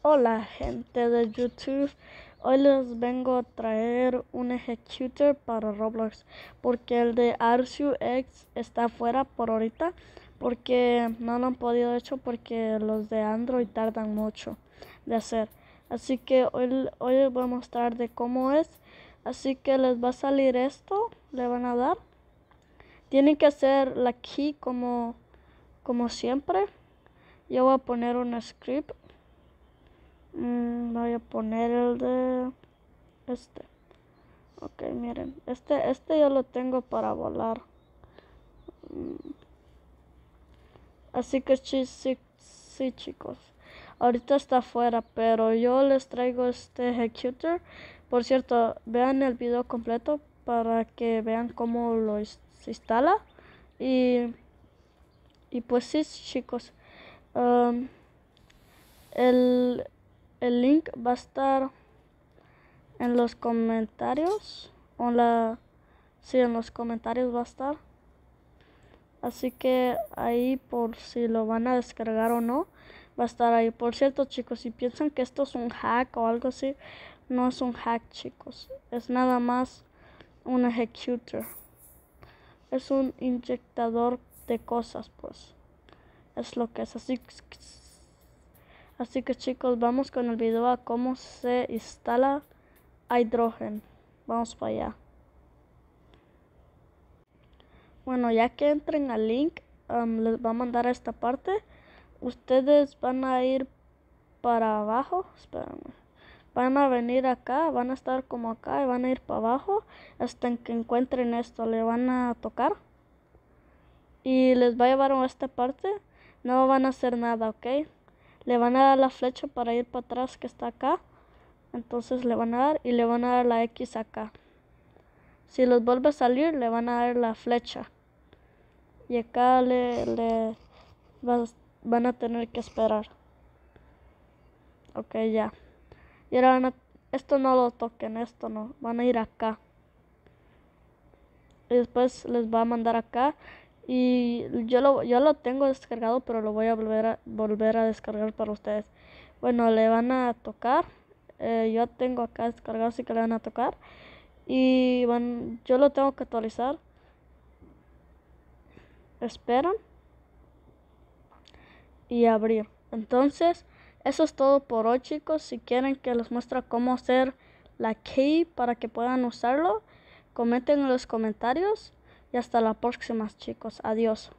Hola gente de YouTube, hoy les vengo a traer un ejecutor para Roblox porque el de X está fuera por ahorita porque no lo han podido hecho porque los de Android tardan mucho de hacer. Así que hoy, hoy les voy a mostrar de cómo es, así que les va a salir esto, le van a dar. Tienen que hacer la key como, como siempre. Yo voy a poner un script Mm, voy a poner el de este. Ok, miren. Este, este yo lo tengo para volar. Mm. Así que sí, sí, sí, chicos. Ahorita está fuera pero yo les traigo este ejecutor. Por cierto, vean el video completo para que vean cómo lo se instala. Y, y pues sí, chicos. Um, el el link va a estar en los comentarios. O en la, sí, en los comentarios va a estar. Así que ahí por si lo van a descargar o no, va a estar ahí. Por cierto, chicos, si piensan que esto es un hack o algo así, no es un hack, chicos. Es nada más un ejecutor Es un inyectador de cosas, pues. Es lo que es. Así Así que chicos, vamos con el video a cómo se instala Hydrogen. Vamos para allá. Bueno, ya que entren al link, les va a mandar a esta parte. Ustedes van a ir para abajo. Espérame. Van a venir acá, van a estar como acá y van a ir para abajo hasta que encuentren esto. Le van a tocar y les va a llevar a esta parte. No van a hacer nada, ¿ok? le van a dar la flecha para ir para atrás que está acá. Entonces le van a dar y le van a dar la X acá. Si los vuelve a salir, le van a dar la flecha. Y acá le, van a tener que esperar. Ok, ya. Y ahora esto no lo toquen, esto no. Van a ir acá. Y después les va a mandar acá. Y yo lo, yo lo tengo descargado, pero lo voy a volver a, volver a descargar para ustedes. Bueno, le van a tocar. Eh, yo tengo acá descargado, así que le van a tocar. Y bueno, yo lo tengo que actualizar. Esperan. Y abrir. Entonces, eso es todo por hoy, chicos. Si quieren que les muestre cómo hacer la key para que puedan usarlo, comenten en los comentarios y hasta la próxima chicos. Adiós.